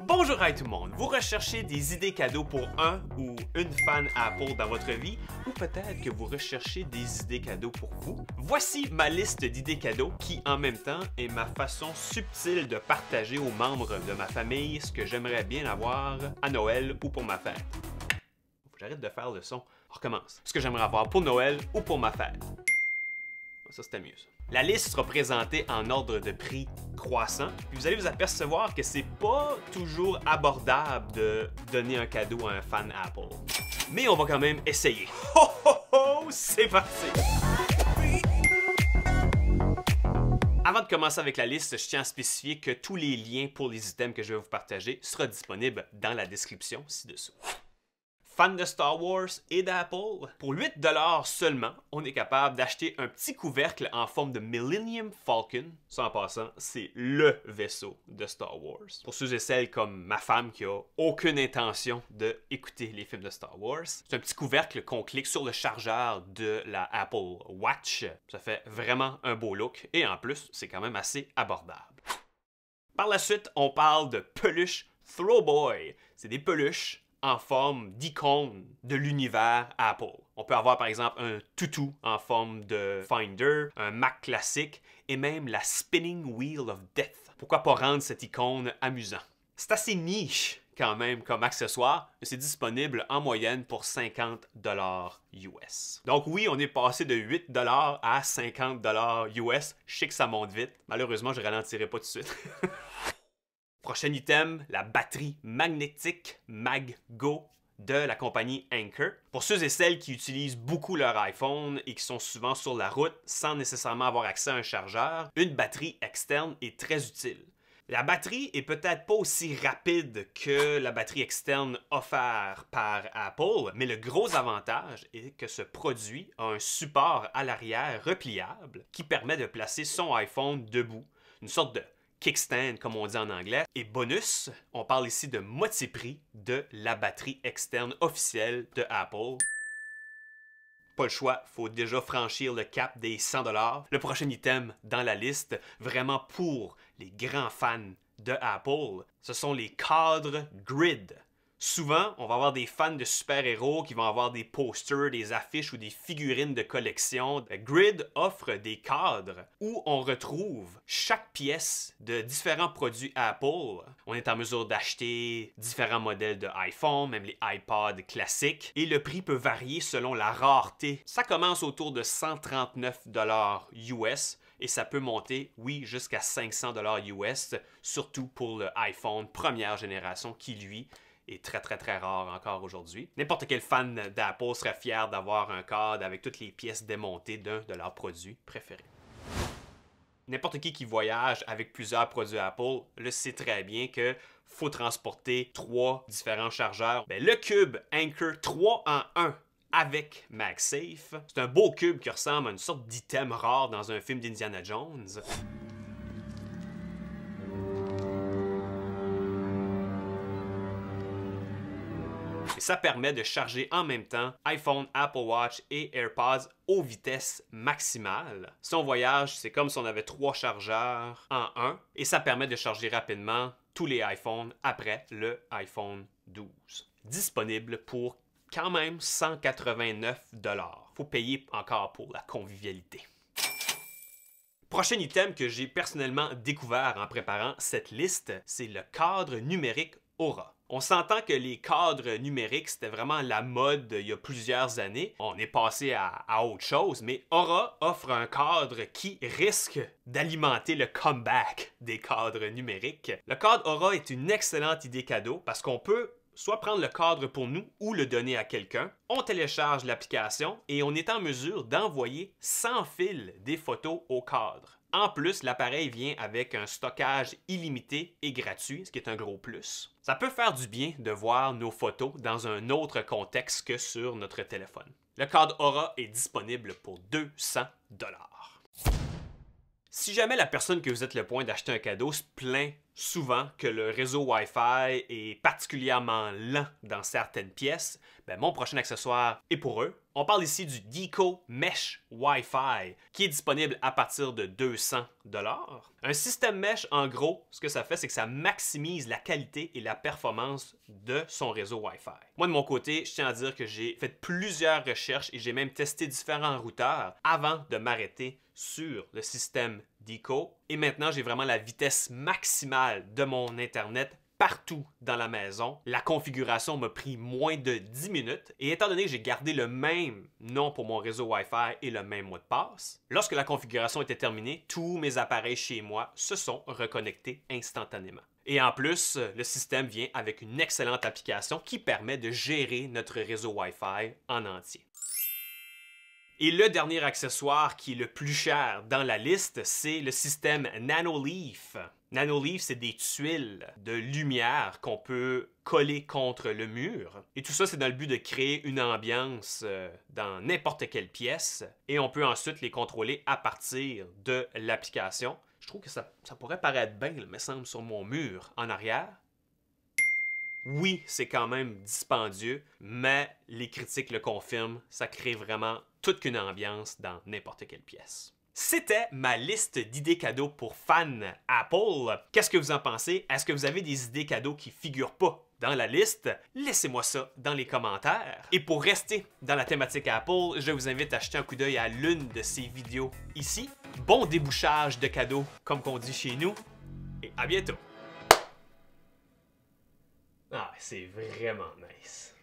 Bonjour à tout le monde! Vous recherchez des idées cadeaux pour un ou une fan Apple dans votre vie ou peut-être que vous recherchez des idées cadeaux pour vous? Voici ma liste d'idées cadeaux qui en même temps est ma façon subtile de partager aux membres de ma famille ce que j'aimerais bien avoir à Noël ou pour ma fête. J'arrête de faire le son. On recommence. Ce que j'aimerais avoir pour Noël ou pour ma fête. Ça, c'était mieux, la liste sera présentée en ordre de prix croissant, puis vous allez vous apercevoir que c'est pas toujours abordable de donner un cadeau à un fan Apple. Mais on va quand même essayer. Ho ho ho, c'est parti! Avant de commencer avec la liste, je tiens à spécifier que tous les liens pour les items que je vais vous partager seront disponibles dans la description ci-dessous fan de Star Wars et d'Apple, pour 8$ seulement, on est capable d'acheter un petit couvercle en forme de Millennium Falcon. Sans passant, c'est le vaisseau de Star Wars. Pour ceux et celles comme ma femme qui a aucune intention écouter les films de Star Wars, c'est un petit couvercle qu'on clique sur le chargeur de la Apple Watch. Ça fait vraiment un beau look et en plus, c'est quand même assez abordable. Par la suite, on parle de peluches Throwboy. C'est des peluches en forme d'icône de l'univers Apple. On peut avoir par exemple un toutou en forme de Finder, un Mac classique et même la Spinning Wheel of Death. Pourquoi pas rendre cette icône amusant? C'est assez niche quand même comme accessoire, mais c'est disponible en moyenne pour 50 dollars US. Donc oui, on est passé de 8 dollars à 50 dollars US. Je sais que ça monte vite. Malheureusement, je ralentirai pas tout de suite. Prochain item, la batterie magnétique MagGo de la compagnie Anker. Pour ceux et celles qui utilisent beaucoup leur iPhone et qui sont souvent sur la route sans nécessairement avoir accès à un chargeur, une batterie externe est très utile. La batterie est peut-être pas aussi rapide que la batterie externe offerte par Apple, mais le gros avantage est que ce produit a un support à l'arrière repliable qui permet de placer son iPhone debout, une sorte de kickstand, comme on dit en anglais. Et bonus, on parle ici de moitié-prix de la batterie externe officielle de Apple. Pas le choix, faut déjà franchir le cap des 100 Le prochain item dans la liste, vraiment pour les grands fans de Apple, ce sont les cadres grid souvent, on va avoir des fans de super-héros qui vont avoir des posters, des affiches ou des figurines de collection. Grid offre des cadres où on retrouve chaque pièce de différents produits Apple. On est en mesure d'acheter différents modèles de iPhone, même les iPods classiques, et le prix peut varier selon la rareté. Ça commence autour de 139 dollars US et ça peut monter, oui, jusqu'à 500 dollars US, surtout pour le iPhone première génération qui, lui, est très, très, très rare encore aujourd'hui. N'importe quel fan d'Apple serait fier d'avoir un cadre avec toutes les pièces démontées d'un de leurs produits préférés. N'importe qui qui voyage avec plusieurs produits Apple le sait très bien que faut transporter trois différents chargeurs. Ben, le cube Anchor 3 en 1 avec MagSafe. C'est un beau cube qui ressemble à une sorte d'item rare dans un film d'Indiana Jones. et ça permet de charger en même temps iPhone, Apple Watch et AirPods aux vitesses maximales. Son voyage, c'est comme si on avait trois chargeurs en un et ça permet de charger rapidement tous les iPhones après le iPhone 12. Disponible pour quand même 189 dollars. Faut payer encore pour la convivialité. Prochain item que j'ai personnellement découvert en préparant cette liste, c'est le cadre numérique Aura. On s'entend que les cadres numériques, c'était vraiment la mode il y a plusieurs années. On est passé à, autre chose, mais Aura offre un cadre qui risque d'alimenter le comeback des cadres numériques. Le cadre Aura est une excellente idée cadeau parce qu'on peut soit prendre le cadre pour nous ou le donner à quelqu'un. On télécharge l'application et on est en mesure d'envoyer sans fil des photos au cadre. En plus, l'appareil vient avec un stockage illimité et gratuit, ce qui est un gros plus. Ça peut faire du bien de voir nos photos dans un autre contexte que sur notre téléphone. Le code Aura est disponible pour 200 Si jamais la personne que vous êtes le point d'acheter un cadeau se plaint souvent que le réseau Wi-Fi est particulièrement lent dans certaines pièces, ben mon prochain accessoire est pour eux. On parle ici du Deco Mesh Wi-Fi qui est disponible à partir de 200 dollars. Un système mesh, en gros, ce que ça fait, c'est que ça maximise la qualité et la performance de son réseau Wi-Fi. Moi, de mon côté, je tiens à dire que j'ai fait plusieurs recherches et j'ai même testé différents routeurs avant de m'arrêter sur le système et maintenant, j'ai vraiment la vitesse maximale de mon Internet partout dans la maison. La configuration m'a pris moins de 10 minutes et étant donné que j'ai gardé le même nom pour mon réseau Wi-Fi et le même mot de passe, lorsque la configuration était terminée, tous mes appareils chez moi se sont reconnectés instantanément. Et en plus, le système vient avec une excellente application qui permet de gérer notre réseau Wi-Fi en entier. Et le dernier accessoire qui est le plus cher dans la liste, c'est le système NanoLeaf. NanoLeaf, c'est des tuiles de lumière qu'on peut coller contre le mur. Et tout ça, c'est dans le but de créer une ambiance euh, dans n'importe quelle pièce. Et on peut ensuite les contrôler à partir de l'application. Je trouve que ça, pourrait paraître bien, il me semble, sur mon mur en arrière oui, c'est quand même dispendieux, mais les critiques le confirment, ça crée vraiment toute une ambiance dans n'importe quelle pièce. C'était ma liste d'idées cadeaux pour fans Apple. Qu'est-ce que vous en pensez? Est-ce que vous avez des idées cadeaux qui figurent pas dans la liste? Laissez-moi ça dans les commentaires. Et pour rester dans la thématique Apple, je vous invite à jeter un coup d'œil à l'une de ces vidéos ici. Bon débouchage de cadeaux, comme on dit chez nous, et à bientôt! c'est vraiment nice.